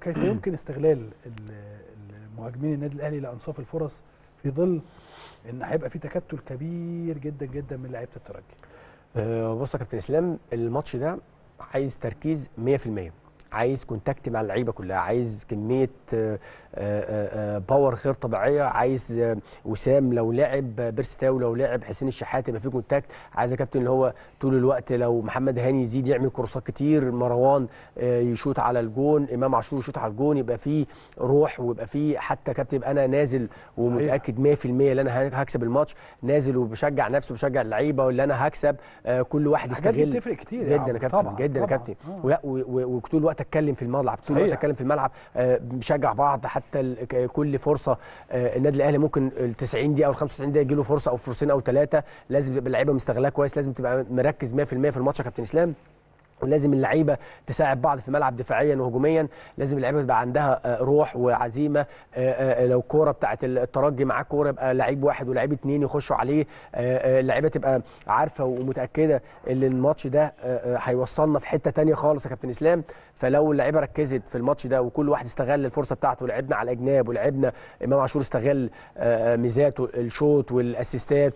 كيف يمكن استغلال مهاجمين النادي الاهلي لانصاف الفرص في ظل ان هيبقى في تكتل كبير جدا جدا من لعيبه الترجي؟ آه، بص يا كابتن اسلام الماتش ده عايز تركيز 100% عايز كونتاكت مع اللعيبه كلها عايز كميه باور آه، غير آه، آه، طبيعيه عايز وسام لو لعب بيرستاو لو لعب حسين الشحات يبقى في كونتاكت عايز يا كابتن اللي هو طول الوقت لو محمد هاني يزيد يعمل كورسات كتير مروان يشوط على الجون امام عاشور يشوط على الجون يبقى في روح ويبقى في حتى كابتن يبقى انا نازل ومتاكد 100% ان انا هكسب الماتش نازل وبشجع نفسه وبشجع اللعيبه واللي انا هكسب كل واحد يستغل بتفرق كتير جدا يا كابتن جدا يا كابتن وطول الوقت الوقت اتكلم في الملعب طول اتكلم في الملعب مشجع آه، بعض حتى كل فرصه آه، النادي الاهلي ممكن ال 90 دقيقه او ال 95 دقيقه يجي له فرصه او فرصتين او ثلاثه لازم تبقى اللعيبه مستغلاه كويس لازم تبقى مركز 100% في الماتش يا كابتن اسلام ولازم اللعيبه تساعد بعض في الملعب دفاعيا وهجوميا لازم اللعيبه تبقى عندها آه، روح وعزيمه آه، آه، لو كوره بتاعه الترجي معاه كوره يبقى لعيب واحد ولعيب اتنين يخشوا عليه اللعيبه تبقى عارفه ومتاكده ان الماتش ده هيوصلنا في حته تانية خالص يا كابتن اسلام فلو اللعيبه ركزت في الماتش ده وكل واحد استغل الفرصه بتاعته ولعبنا على الاجناب ولعبنا امام عاشور استغل ميزاته الشوط والاسيستات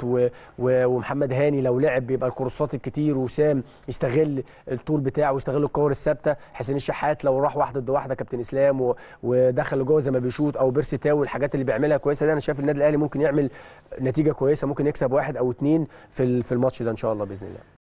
ومحمد هاني لو لعب يبقى الكورسات الكتير وسام يستغل الطول الطول بتاعه واستغل الكور الثابته حسين الشحات لو راح واحده ضد واحده كابتن اسلام و... ودخل لجوه زي ما بيشوط او بيرسي تاو الحاجات اللي بيعملها كويسه دي انا شايف النادي الاهلي ممكن يعمل نتيجه كويسه ممكن يكسب واحد او اثنين في الماتش ده ان شاء الله باذن الله